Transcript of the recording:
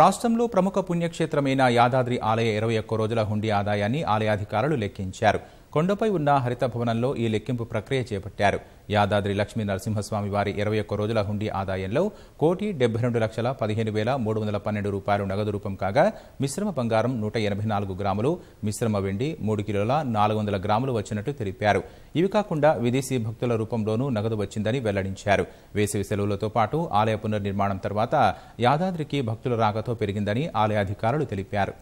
రాష్ట్రంలో ప్రముఖ పుణ్యక్షేత్రమైన యాదాద్రి ఆలయ ఇరవై ఒక్క రోజుల హుండీ ఆదాయాన్ని ఆలయాధికారులు లెక్కించారు కొండపై ఉన్న హరిత భవనంలో ఈ లెక్కింపు ప్రక్రియ చేపట్టారు యాదాద్రి లక్ష్మీ నరసింహస్వామి వారి ఇరవై ఒక్క రోజుల హుండీ ఆదాయంలో కోటి డెబ్బై రెండు లక్షల పదిహేను వేల మూడు వందల పన్నెండు రూపాయలు నగదు రూపం కాగా మిశ్రమ బంగారం నూట ఎనభై నాలుగు గ్రాములు మిశ్రమ వెండి మూడు కిలోల నాలుగు వందల గ్రాములు వచ్చినట్టు తెలిపారు ఇవి కాకుండా విదేశీ భక్తుల రూపంలోనూ నగదు వచ్చిందని వెల్లడించారు వేసవి సెలవులతో పాటు ఆలయ పునర్నిర్మాణం తర్వాత యాదాద్రికి భక్తుల రాకతో పెరిగిందని ఆలయాధికారులు తెలిపారు